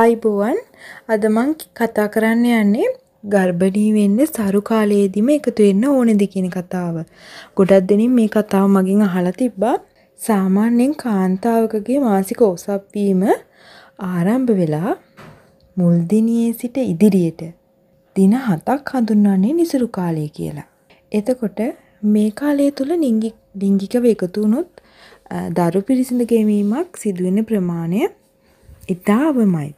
ආයිබුවන් අද මං කතා කරන්න යන්නේ ගර්භණී වෙන්න සරු කාලයේදීම එකතු වෙන්න ඕනේද කියන කතාව. ගොඩක් දෙනින් මේ කතාව මගෙන් අහලා තිබ්බා. සාමාන්‍යයෙන් කාන්තාවකගේ මාසික ඔසප් වීම ආරම්භ වෙලා මුල් දිනියේ සිට ඉදිරියට දින 7ක් හඳුන්වන්නේ නිසරු කාලය කියලා. එතකොට මේ කාලය තුල ලිංගිකව එකතු වුණොත් දරු පිරිසිඳ ගෙවීමක් සිදුවෙන ප්‍රමාණය ඉතාවමයි.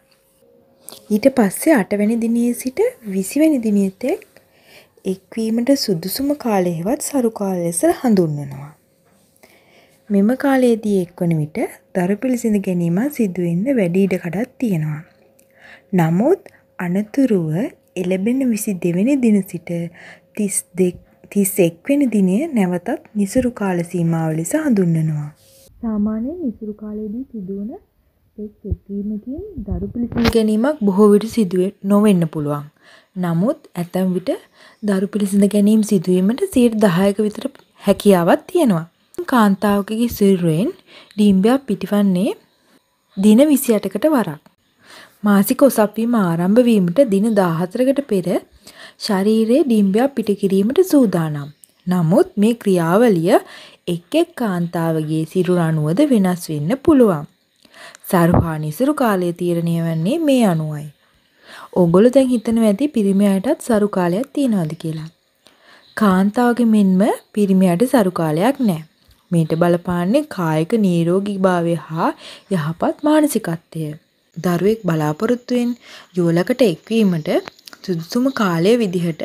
ඊට පස්සේ අටවැනි දිනේ සිට විසිවැනි දිනය තෙක් එක්වීමට සුදුසුම කාලය හෙවත් සරු කාලය ලෙස හඳුන්වනවා. මෙම කාලයේදී එක්වන විට දරු පිළිසිඳ ගැනීම සිදුවෙන්න වැඩි ඉඩකඩක් තියෙනවා. නමුත් අනතුරුව එළඹෙන 22 වෙනි දින සිට 32 31 වෙනි දිනය නැවතත් නිසරු කාල සීමාව ලෙස හඳුන්වනවා. සාමාන්‍යයෙන් නිසරු කාලයේදී සිදුවන එක් එක්වීමකින් දරු පිළිසිඳ ගැනීමක් බොහෝ විට සිදු නොවෙන්න පුළුවන්. නමුත් ඇතැම් විට දරු පිළිසිඳ ගැනීම සිදුවීමට 10% ක විතර හැකියාවක් තියෙනවා. කාන්තාවකගේ සිරුරෙන් ඩිම්බයක් පිටවන්නේ දින 28කට වරක්. මාසික ඔසප්වීම ආරම්භ වීමට දින 14කට පෙර ශරීරයේ ඩිම්බයක් පිට කිරීමට සූදානම්. නමුත් මේ ක්‍රියාවලිය එක් එක් කාන්තාවගේ සිරුර අනුවද වෙනස් වෙන්න පුළුවන්. සරුහා නිසරු කාලය තීරණය වන්නේ මේ අනුවයි. ඕගොල්ලෝ දැන් හිතනවා ඇති පිරිමියාටත් සරු කාලයක් තියනවාද කියලා. කාන්තාවගේ මෙන්ම පිරිමියාට සරු කාලයක් නැහැ. මේට බලපාන්නේ කායික නිරෝගීභාවය හා යහපත් මානසිකත්වය. දරුවෙක් බලාපොරොත්තුවෙන් යුවලකට එක්වීමට සුදුසුම කාලය විදිහට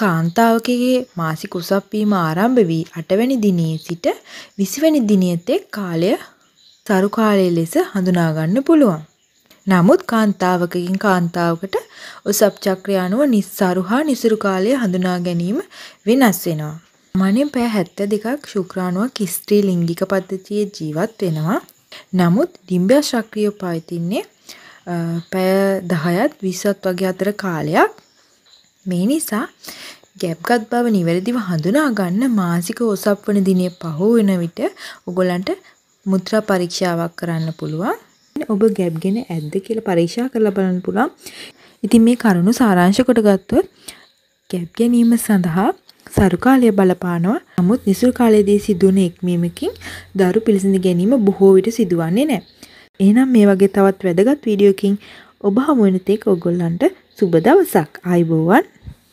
කාන්තාවකගේ මාසික උසප්වීම ආරම්භ වී 8 වැනි දිනේ සිට 20 වැනි දිනේ තෙක් කාලය සරුකාලේ ලෙස හඳුනාගන්න පුළුවන්. නමුත් කාන්තාවකකින් කාන්තාවකට උසප් චක්‍රය අනුව නිස්සරු හා නිසරු කාලය හඳුනා ගැනීම වෙනස් වෙනවා. මනෙන් පැය 72ක් ශුක්‍රාණුවක් ස්ත්‍රී ලිංගික පද්ධතියේ ජීවත් වෙනවා. නමුත් ඩිම්බයා ශක්‍රිය පවතින්නේ පැය 10ත් 20ත් වගේ අතර කාලයක්. මේ නිසා ගැප්ගත් බව නිවැරදිව හඳුනා ගන්න මාසික ඔසප්වන දිනේ පහ වෙන විට ඔගොල්ලන්ට මුද්‍රා පරීක්ෂාවක් කරන්න පුළුවන්. ඔබ ගැබ් ගෙන ඇද්ද කියලා පරීක්ෂා කරලා බලන්න පුළුවන්. ඉතින් මේ කරුණු සාරාංශ කොට ගත්තොත් ගැබ් ගැනීම සඳහා සරු කාලය බලපානවා. නමුත් නිසල් කාලයේදී සිදුවන එක්මීමකින් දරු පිළිසිඳ ගැනීම බොහෝ විට සිදුවන්නේ නැහැ. එහෙනම් මේ වගේ තවත් වැදගත් වීඩියෝකින් ඔබ හමු වෙන තෙක් ඔයගොල්ලන්ට සුබ දවසක්. ආයුබෝවන්.